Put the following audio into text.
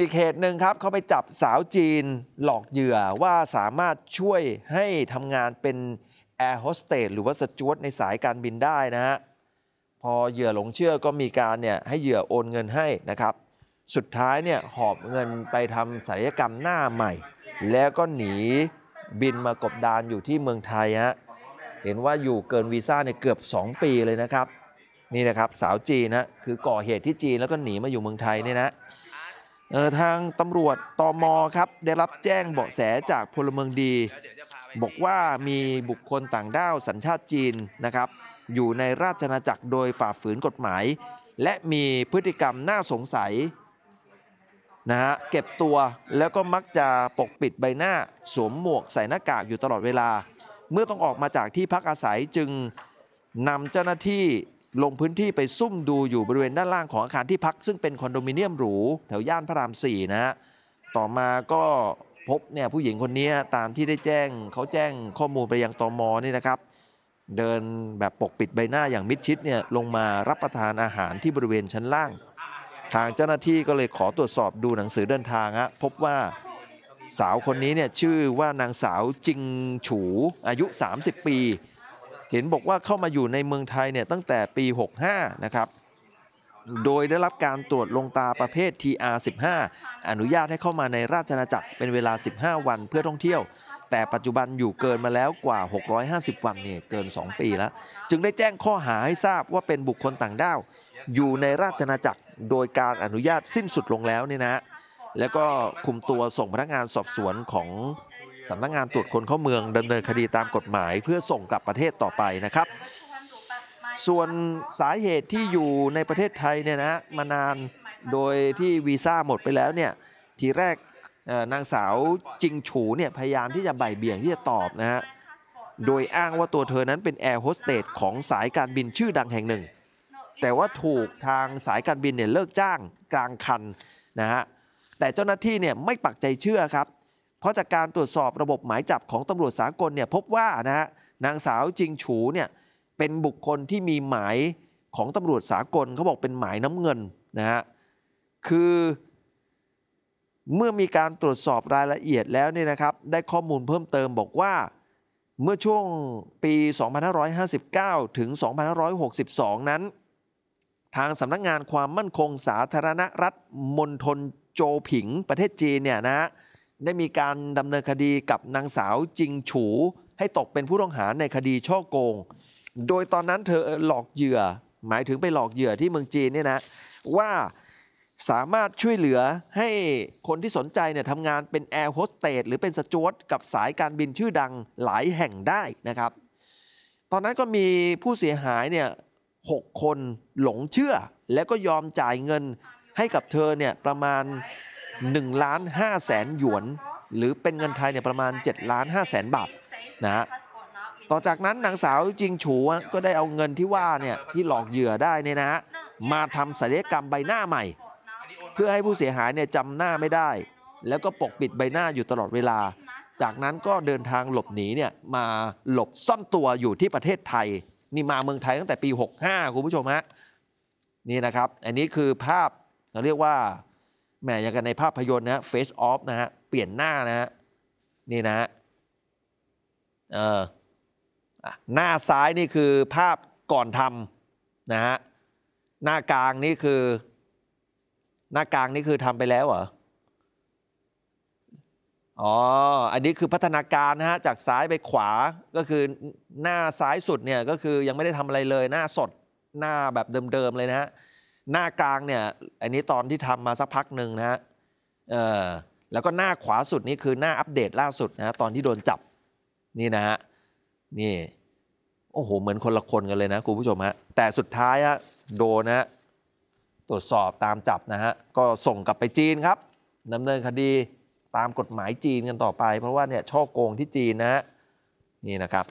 อีกเหตุหนึ่งครับเขาไปจับสาวจีนหลอกเหยื่อว่าสามารถช่วยให้ทำงานเป็นแอร์โฮสเตสหรือว่าสจวตในสายการบินได้นะฮะพอเหยื่อหลงเชื่อก็มีการเนี่ยให้เหยื่อโอนเงินให้นะครับ สุดท้ายเนี่ยหอบเงินไปทำศัลยกรรมหน้าใหม่ แล้วก็หนีบินมากบดานอยู่ที่เมืองไทยฮะเห็นว่าอยู่เกินวีซ่าเนี่ยเกือบ 2 ปีเลยนะครับ นี่นะครับสาวจีนนะคือก่อเหตุที่จีน แล้วก็หนีมาอยู่เมืองไทยเนี่ยนะทางตำรวจตมครับ ได้รับแจ้งเบาะแสจากพลเมืองดี บอกว่ามีบุคคลต่างด้าวสัญชาติจีนนะครับ อยู่ในราชอาณาจักรโดยฝ่าฝืนกฎหมาย และมีพฤติกรรมน่าสงสัยนะฮะเก็บตัวแล้วก็มักจะปกปิดใบหน้า สวมหมวกใส่หน้ากากอยู่ตลอดเวลา เมื่อต้องออกมาจากที่พักอาศัยจึงนำเจ้าหน้าที่ลงพื้นที่ไปซุ่มดูอยู่บริเวณด้านล่างของอาคารที่พัก ซึ่งเป็นคอนโดมิเนียมหรู แถวย่านพระรามสี่นะฮะต่อมาก็พบเนี่ยผู้หญิงคนนี้ตามที่ได้แจ้งเขาแจ้งข้อมูลไปยังตอมอนี่นะครับ เดินแบบปกปิดใบหน้าอย่างมิดชิดเนี่ยลงมารับประทานอาหารที่บริเวณชั้นล่าง ทางเจ้าหน้าที่ก็เลยขอตรวจสอบดูหนังสือเดินทางฮะพบว่าสาวคนนี้เนี่ยชื่อว่านางสาวจิงฉูอายุ 30 ปีเห็นบอกว่าเข้ามาอยู่ในเมืองไทยเนี่ยตั้งแต่ปี 65 นะครับ โดยได้รับการตรวจลงตาประเภท TR15 อนุญาตให้เข้ามาในราชนาจักรเป็นเวลา 15 วันเพื่อท่องเที่ยว แต่ปัจจุบันอยู่เกินมาแล้วกว่า 650 วันเนี่ยเกิน 2 ปีแล้ว จึงได้แจ้งข้อหาให้ทราบว่าเป็นบุคคลต่างด้าว อยู่ในราชนาาจักรโดยการอนุญาตสิ้นสุดลงแล้วเนี่ยนะ แล้วก็คุมตัวส่งพนักงานสอบสวนของสำนักงงานตรวจคนเข้าเมืองดำเนินคดีตามกฎหมาย เพื่อส่งกลับประเทศต่อไปนะครับ ส่วนสาเหตุที่อยู่ในประเทศไทยเนี่ยนะ มานานโดยที่วีซ่าหมดไปแล้วเนี่ยทีแรกนางสาวจิงฉูเนี่ยพยายามที่จะใบเบี่ยงที่จะตอบนะฮะโดยอ้างว่าตัวเธอนั้นเป็นแอร์โฮสเตสของสายการบินชื่อดังแห่งหนึ่ง แต่ว่าถูกทางสายการบินเนี่ยเลิกจ้างกลางคันนะฮะแต่เจ้าหน้าที่เนี่ยไม่ปักใจเชื่อครับเพราะจากการตรวจสอบระบบหมายจับของตำรวจสากลเนี่ยพบว่านะฮะนางสาวจิงฉูเนี่ยเป็นบุคคลที่มีหมายของตำรวจสากลเขาบอกเป็นหมายน้ำเงินนะฮะคือเมื่อมีการตรวจสอบรายละเอียดแล้วเนี่ยนะครับ ได้ข้อมูลเพิ่มเติมบอกว่าเมื่อช่วงปี 2559 ถึง 2562 นั้น ทางสำนักงานความมั่นคงสาธารณรัฐมณฑลโจผิงประเทศจีนเนี่ยนะฮะได้มีการดำเนินคดีกับนางสาวจิงฉู ให้ตกเป็นผู้ต้องหาในคดีช่อโกง โดยตอนนั้นเธอหลอกเหยื่อหมายถึงไปหลอกเหยื่อที่เมืองจีนเนี่ยนะว่าสามารถช่วยเหลือให้คนที่สนใจเนี่ยทำงานเป็นแอร์โฮสเตสหรือเป็นสจวตกับสายการบินชื่อดังหลายแห่งได้นะครับ ตอนนั้นก็มีผู้เสียหายเนี่ยหคนหลงเชื่อแล้วก็ยอมจ่ายเงินให้กับเธอเนี่ยประมาณ1ล้าน5แสนหยวน หรือเป็นเงินไทยเนี่ยประมาณ7ล้าน5แสนบาทนะฮะต่อจากนั้นนางสาวจิงฉูก็ได้เอาเงินที่ว่าเนี่ยที่หลอกเหยื่อได้เนี่ยนะฮะมาทำศัลยกรรมใบหน้าใหม่ เพื่อให้ผู้เสียหายเนี่ยจำหน้าไม่ได้ แล้วก็ปกปิดใบหน้าอยู่ตลอดเวลา จากนั้นก็เดินทางหลบหนีเนี่ยมาหลบซ่อนตัวอยู่ที่ประเทศไทย นี่มาเมืองไทยตั้งแต่ปี 65 คุณผู้ชมฮะนี่นะครับ อันนี้คือภาพเราเรียกว่าแหมอย่างกันในภาพยนตร์นะเฟสออฟนะฮะเปลี่ยนหน้านะฮะนี่นะฮะเออหน้าซ้ายนี่คือภาพก่อนทำนะฮะหน้ากลางนี่คือหน้ากลางนี่คือทำไปแล้วเหรออ๋ออันนี้คือพัฒนาการนะฮะจากซ้ายไปขวาก็คือหน้าซ้ายสุดเนี่ยก็คือยังไม่ได้ทำอะไรเลยหน้าสดหน้าแบบเดิมๆเลยนะฮะหน้ากลางเนี่ยอันนี้ตอนที่ทำมาสักพักหนึ่งนะฮะแล้วก็หน้าขวาสุดนี่ คือหน้าอัปเดตล่าสุดนะตอนที่โดนจับนี่นะฮะนี่โอ้โห เหมือนคนละคนกันเลยนะคุณผู้ชมฮะแต่สุดท้ายฮะโดนนะตรวจสอบตามจับนะฮะ ก็ส่งกลับไปจีนครับดำเนินคดีตามกฎหมายจีนกันต่อไป เพราะว่าเนี่ยช่อโกงที่จีนนะฮะนี่นะครับ